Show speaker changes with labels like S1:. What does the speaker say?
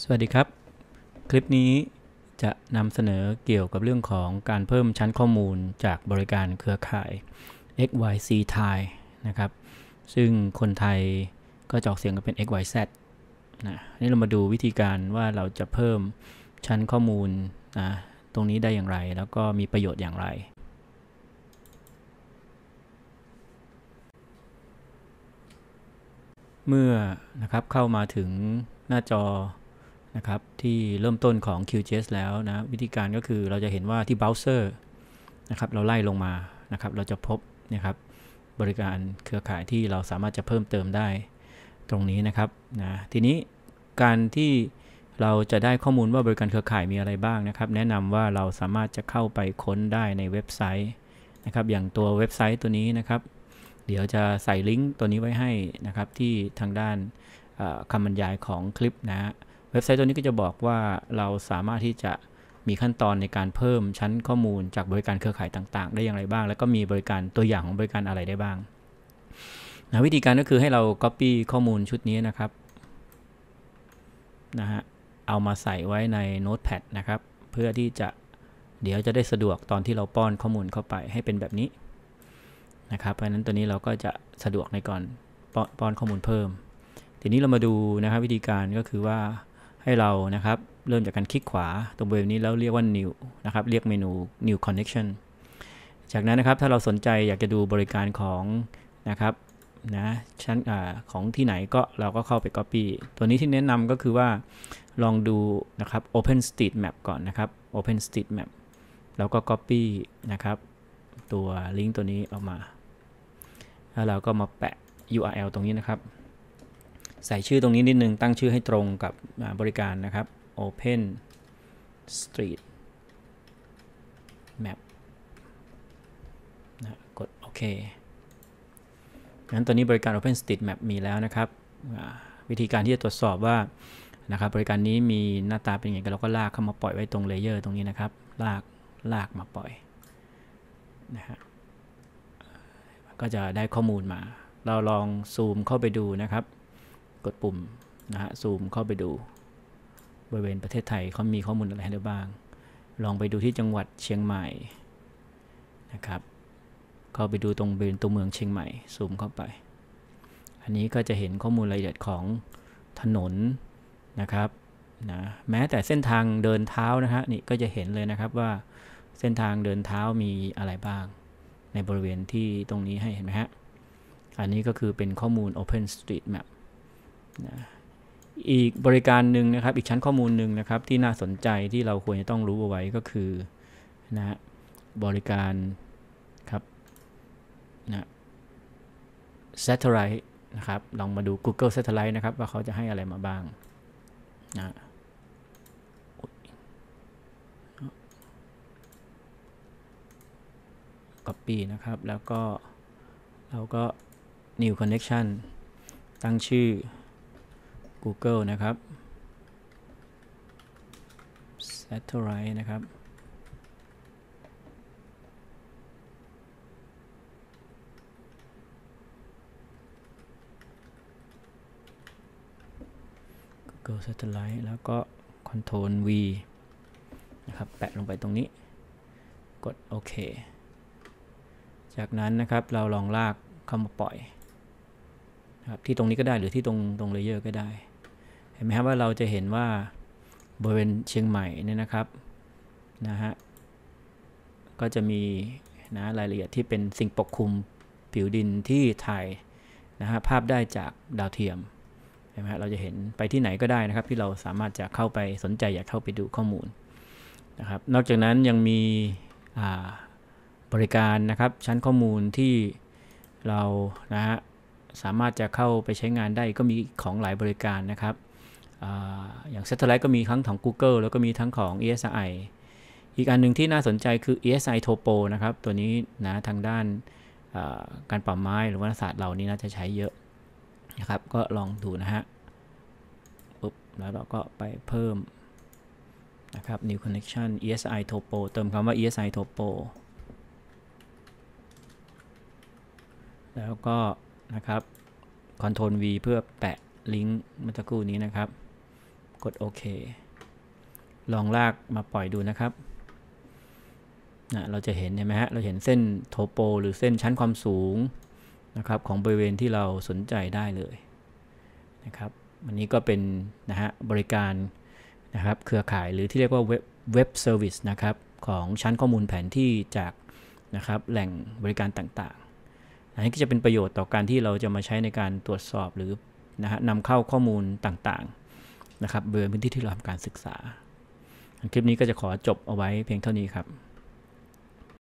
S1: สวัสดีครับ คลิปนี้จะนำเสนอเกี่ยวกับเรื่องของการเพิ่มชั้นข้อมูลจากบริการเครือข่าย x y z Thai นะครับ ซึ่งคนไทยก็จอกเสียงกันเป็น XYZ นะนี่เรามาดูวิธีการว่าเราจะเพิ่มชั้นข้อมูลนะตรงนี้ได้อย่างไร แล้วก็มีประโยชน์อย่างไร เมื่อนะครับเข้ามาถึงหน้าจอนะครับ ที่เริ่มต้นของ QGIS แล้วนะวิธีการก็คือเราจะเห็นว่าที่เบราว์เซอร์นะครับ เราไล่ลงมานะครับ เราจะพบนะครับ บริการเครือข่ายที่เราสามารถจะเพิ่มเติมได้ตรงนี้นะครับนะทีนี้การที่เราจะได้ข้อมูลว่าบริการเครือข่ายมีอะไรบ้างนะครับ แนะนำว่าเราสามารถจะเข้าไปค้นได้ในเว็บไซต์นะครับ อย่างตัวเว็บไซต์ตัวนี้นะครับ เดี๋ยวจะใส่ลิงก์ตัวนี้ไว้ให้นะครับ ที่ทางด้านคำบรรยายของคลิปนะเว็บไซต์ตัวนี้ก็จะบอกว่าเราสามารถที่จะมีขั้นตอนในการเพิ่มชั้นข้อมูลจากบริการเครือข่ายต่างๆ ได้อย่างไรบ้าง แล้วก็มีบริการตัวอย่างของบริการอะไรได้บ้างนะวิธีการก็คือให้เรา Copy ข้อมูลชุดนี้นะครับนะฮะเอามาใส่ไว้ใน Notepad นะครับ เพื่อที่จะเดี๋ยวจะได้สะดวกตอนที่เราป้อนข้อมูลเข้าไปให้เป็นแบบนี้นะครับ เพราะนั้นตัวนี้เราก็จะสะดวกในก่อนป้อนข้อมูลเพิ่ม ทีนี้เรามาดูนะครับวิธีการก็คือว่าให้เรานะครับเริ่มจากการคลิกขวาตรงบริเวณนี้แล้วเรียกว่า new นะครับเรียกเมนู new connection จากนั้นนะครับถ้าเราสนใจอยากจะดูบริการของนะครับนะชั้นอของที่ไหนก็เราก็เข้าไป Copy ตัวนี้ที่แนะนำก็คือว่าลองดูนะครับ OpenStreetMap ก่อนนะครับ OpenStreetMap แล้วก็ Copy นะครับตัวลิงก์ตัวนี้ออกมา แล้วเราก็มาแปะ URL ตรงนี้นะครับใส่ชื่อตรงนี้นิดนึง ตั้งชื่อให้ตรงกับบริการนะครับ Open Street Map นะกดโอเคงั้นตอนนี้บริการ Open Street Map มีแล้วนะครับ วิธีการที่จะตรวจสอบว่านะครับบริการนี้มีหน้าตาเป็นยังไงเราก็ลากเข้ามาปล่อยไว้ตรงเลเยอร์ตรงนี้นะครับ ลาก ลากมาปล่อยนะฮะก็จะได้ข้อมูลมา เราลองซูมเข้าไปดูนะครับกดปุ่มนะฮะ ซูมเข้าไปดูบริเวณประเทศไทยเขามีข้อมูลอะไรให้ได้บ้างลองไปดูที่จังหวัดเชียงใหม่นะครับเข้าไปดูตรงบริเวณตัวเมืองเชียงใหม่ซูมเข้าไป อันนี้ก็จะเห็นข้อมูลรายละเอียดของถนนนะครับนะแม้แต่เส้นทางเดินเท้านะฮะนี่ก็จะเห็นเลยนะครับ ว่าเส้นทางเดินเท้ามีอะไรบ้าง ในบริเวณที่ตรงนี้ให้เห็นไหมฮะอันนี้ก็คือเป็นข้อมูล Open Street Map นะอีกบริการหนึ่งนะครับ อีกชั้นข้อมูลหนึ่งนะครับ ที่น่าสนใจที่เราควรจะต้องรู้เอาไว้ก็คือ นะ บริการครับ นะ satellite นะครับ ลองมาดู Google satellite นะครับว่าเขาจะให้อะไรมาบ้าง นะก๊อปปี้นะครับ แล้วก็เราก็ new connection ตั้งชื่อ Google นะครับ Satellite นะครับเกิลสแตทไลท์แล้วก็คอนโทรล V นะครับแปะลงไปตรงนี้ กดโอเค จากนั้นนะครับ เราลองลากเข้ามาปล่อยนะครับที่ตรงนี้ก็ได้หรือที่ตรงตรงเลเยอร์ก็ได้็นไหมครับว่าเราจะเห็นว่าบริเวณเชียงใหม่เนี่ยนะครับนะฮะก็จะมีนะรายละเอียดที่เป็นสิ่งปกคลุมผิวดินที่ถ่ายนะฮะ ภาพได้จากดาวเทียมใช่ไหมเราจะเห็นไปที่ไหนก็ได้นะครับที่เราสามารถจะเข้าไปสนใจอยากเข้าไปดูข้อมูลนะครับนอกจากนั้นยังมีบริการนะครับ ชั้นข้อมูลที่เรานะฮะ สามารถจะเข้าไปใช้งานได้ก็มีของหลายบริการนะครับอย่างเซเทอร์ไลท์ก็มีทั้งของ Google แล้วก็มีทั้งของ ESI อีกอันหนึ่งที่น่าสนใจคือ ESI Topo นะครับ ตัวนี้นะทางด้านการป่าไม้หรือวัฒนศาสตร์เหล่านี้น่าจะใช้เยอะนะครับ ก็ลองดูนะฮะ ปุ๊บ แล้วเราก็ไปเพิ่มนะครับ new connection ESI topo เติมคำว่า ESI topo แล้วก็นะครับ control V เพื่อแปะลิงก์เมื่อสักครู่นี้นะครับกดโอเค ลองลากมาปล่อยดูนะครับนะเราจะเห็นใช่ไหมฮะเราเห็นเส้นโทโปหรือเส้นชั้นความสูงนะครับของบริเวณที่เราสนใจได้เลยนะครับวันนี้ก็เป็นนะฮะบริการนะครับเครือข่ายหรือที่เรียกว่าเว็บเว็บเซอร์วิสนะครับของชั้นข้อมูลแผนที่จากนะครับแหล่งบริการต่างๆอันนี้ก็จะเป็นประโยชน์ต่อการที่เราจะมาใช้ในการตรวจสอบหรือนะฮะนำเข้าข้อมูลต่างๆนะครับเบอร์พื้นที่ที่เราทำการศึกษา คลิปนี้ก็จะขอจบเอาไว้เพียงเท่านี้ครับ